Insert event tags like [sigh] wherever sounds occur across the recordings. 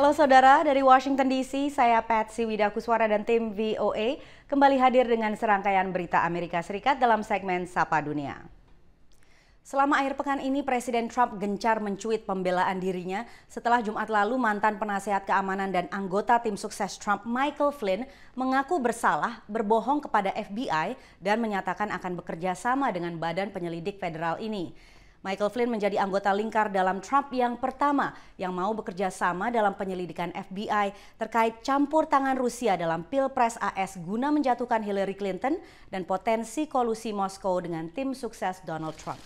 Halo saudara, dari Washington DC, saya Patsy Widakuswara dan tim VOA kembali hadir dengan serangkaian berita Amerika Serikat dalam segmen Sapa Dunia. Selama akhir pekan ini, Presiden Trump gencar mencuit pembelaan dirinya setelah Jumat lalu mantan penasehat keamanan dan anggota tim sukses Trump Michael Flynn mengaku bersalah, berbohong kepada FBI, dan menyatakan akan bekerja sama dengan badan penyelidik federal ini. Michael Flynn menjadi anggota lingkar dalam Trump yang pertama yang mau bekerja sama dalam penyelidikan FBI terkait campur tangan Rusia dalam Pilpres AS guna menjatuhkan Hillary Clinton dan potensi kolusi Moskow dengan tim sukses Donald Trump.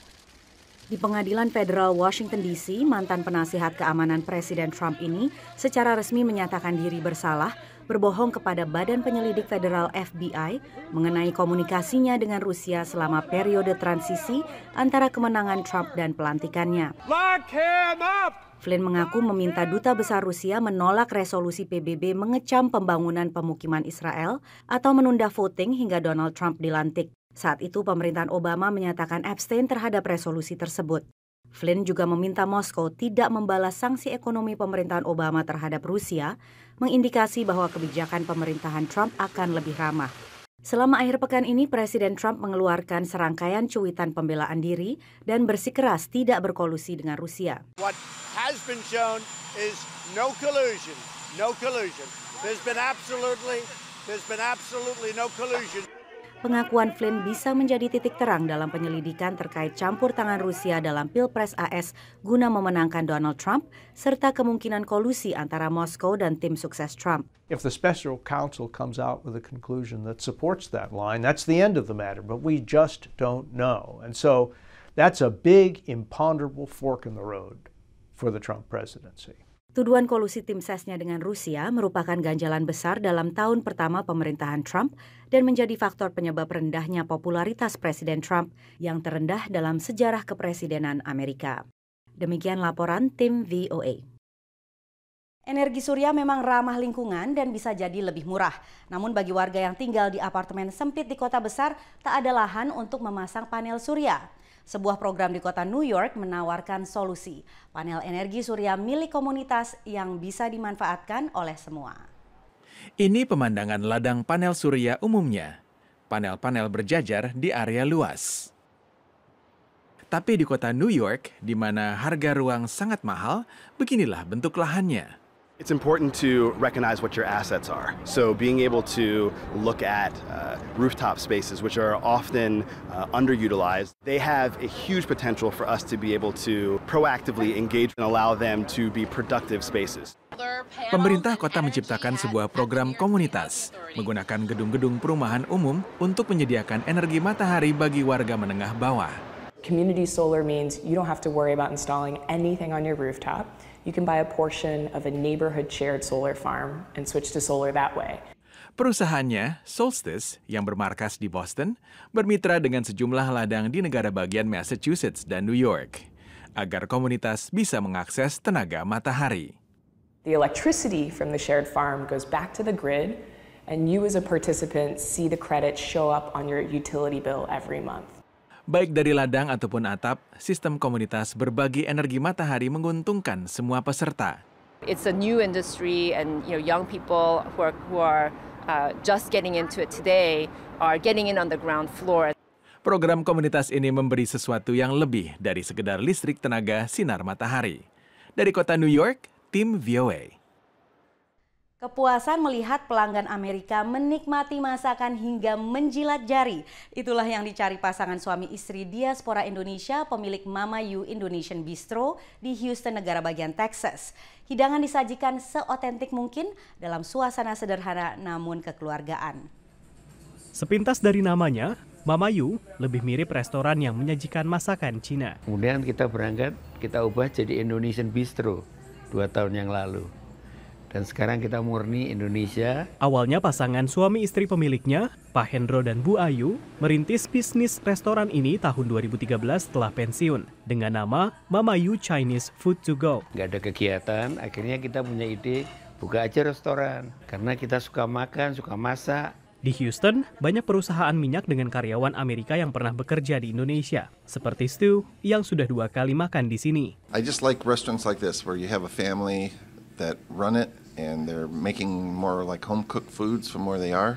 Di pengadilan federal Washington DC, mantan penasihat keamanan Presiden Trump ini secara resmi menyatakan diri bersalah berbohong kepada Badan Penyelidik Federal FBI mengenai komunikasinya dengan Rusia selama periode transisi antara kemenangan Trump dan pelantikannya. Flynn mengaku meminta duta besar Rusia menolak resolusi PBB mengecam pembangunan pemukiman Israel atau menunda voting hingga Donald Trump dilantik. Saat itu pemerintahan Obama menyatakan abstain terhadap resolusi tersebut. Flynn juga meminta Moskow tidak membalas sanksi ekonomi pemerintahan Obama terhadap Rusia, mengindikasi bahwa kebijakan pemerintahan Trump akan lebih ramah. Selama akhir pekan ini, Presiden Trump mengeluarkan serangkaian cuitan pembelaan diri dan bersikeras tidak berkolusi dengan Rusia. collusion, no collusion. There's been absolutely, there's been absolutely no collusion pengakuan Flynn bisa menjadi titik terang dalam penyelidikan terkait campur tangan Rusia dalam Pilpres AS guna memenangkan Donald Trump serta kemungkinan kolusi antara Moskow dan tim sukses Trump. If the special counsel comes out with a conclusion that supports that line, that's the end of the matter, but we just don't know. And so that's a big imponderable fork in the road for the Trump presidency. Tuduhan kolusi tim sesnya dengan Rusia merupakan ganjalan besar dalam tahun pertama pemerintahan Trump dan menjadi faktor penyebab rendahnya popularitas Presiden Trump yang terendah dalam sejarah kepresidenan Amerika. Demikian laporan tim VOA. Energi surya memang ramah lingkungan dan bisa jadi lebih murah. Namun bagi warga yang tinggal di apartemen sempit di kota besar, tak ada lahan untuk memasang panel surya. Sebuah program di kota New York menawarkan solusi panel energi surya milik komunitas yang bisa dimanfaatkan oleh semua. Ini pemandangan ladang panel surya umumnya. Panel-panel berjajar di area luas. Tapi di kota New York, di mana harga ruang sangat mahal, beginilah bentuk lahannya. It's important to recognize what your assets are. So, being able to look at uh, rooftop spaces, which are often uh, underutilized, they have a huge potential for us to be able to proactively engage and allow them to be productive spaces. Pemerintah kota menciptakan sebuah program komunitas menggunakan gedung-gedung perumahan umum untuk menyediakan energi matahari bagi warga menengah bawah. Community solar means you don't have to worry about installing anything on your rooftop. You can buy a portion of a neighborhood shared solar farm and switch to solar that way. Perusahaannya, Solstice, yang bermarkas di Boston, bermitra dengan sejumlah ladang di negara bagian Massachusetts dan New York agar komunitas bisa mengakses tenaga matahari. The electricity from the shared farm goes back to the grid and you as a participant see the credits show up on your utility bill every month. Baik dari ladang ataupun atap, sistem komunitas berbagi energi matahari menguntungkan semua peserta. It's a new industry and you know young people who are, who are uh, just getting into it today are getting in on the ground floor. Program komunitas ini memberi sesuatu yang lebih dari sekedar listrik tenaga sinar matahari. Dari kota New York, tim VOA. Kepuasan melihat pelanggan Amerika menikmati masakan hingga menjilat jari. Itulah yang dicari pasangan suami istri diaspora Indonesia pemilik Mama You Indonesian Bistro di Houston, negara bagian Texas. Hidangan disajikan seotentik mungkin dalam suasana sederhana namun kekeluargaan. Sepintas dari namanya, Mama Yu lebih mirip restoran yang menyajikan masakan Cina. Kemudian kita berangkat, kita ubah jadi Indonesian Bistro dua tahun yang lalu. Dan sekarang kita murni Indonesia. Awalnya pasangan suami istri pemiliknya, Pak Hendro dan Bu Ayu, merintis bisnis restoran ini tahun 2013 setelah pensiun dengan nama Mama Yu Chinese Food to Go. Gak ada kegiatan, akhirnya kita punya ide buka aja restoran. Karena kita suka makan, suka masak, di Houston, banyak perusahaan minyak dengan karyawan Amerika yang pernah bekerja di Indonesia, seperti Stu yang sudah dua kali makan di sini. I just like restaurants like this where you have a family that run it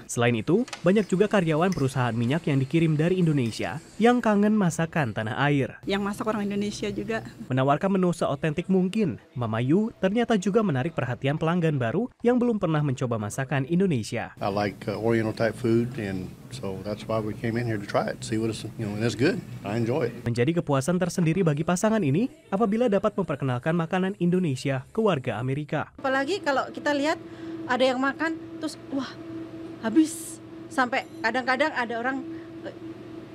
Selain itu, banyak juga karyawan perusahaan minyak yang dikirim dari Indonesia yang kangen masakan tanah air. Yang masak orang Indonesia juga. Menawarkan menu seotentik mungkin, Mama Yu ternyata juga menarik perhatian pelanggan baru yang belum pernah mencoba masakan Indonesia. I like uh, oriental type food and So that's why we came in here to try it, see what it's, you know, and it's good. I enjoy it. Menjadi kepuasan tersendiri bagi pasangan ini apabila dapat memperkenalkan makanan Indonesia ke warga Amerika. Apalagi kalau kita lihat ada yang makan terus wah habis sampai kadang-kadang ada orang eh,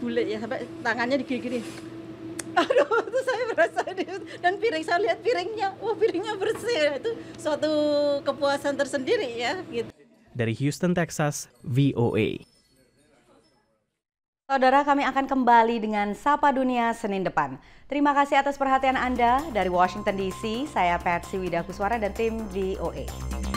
bule ya sampai tangannya digigit. [laughs] aduh itu saya merasa dan piring saya lihat piringnya wah piringnya bersih itu suatu kepuasan tersendiri ya gitu dari Houston Texas VOA Saudara, kami akan kembali dengan Sapa Dunia Senin depan. Terima kasih atas perhatian Anda. Dari Washington DC, saya Patsy Widakuswara dan tim VOA.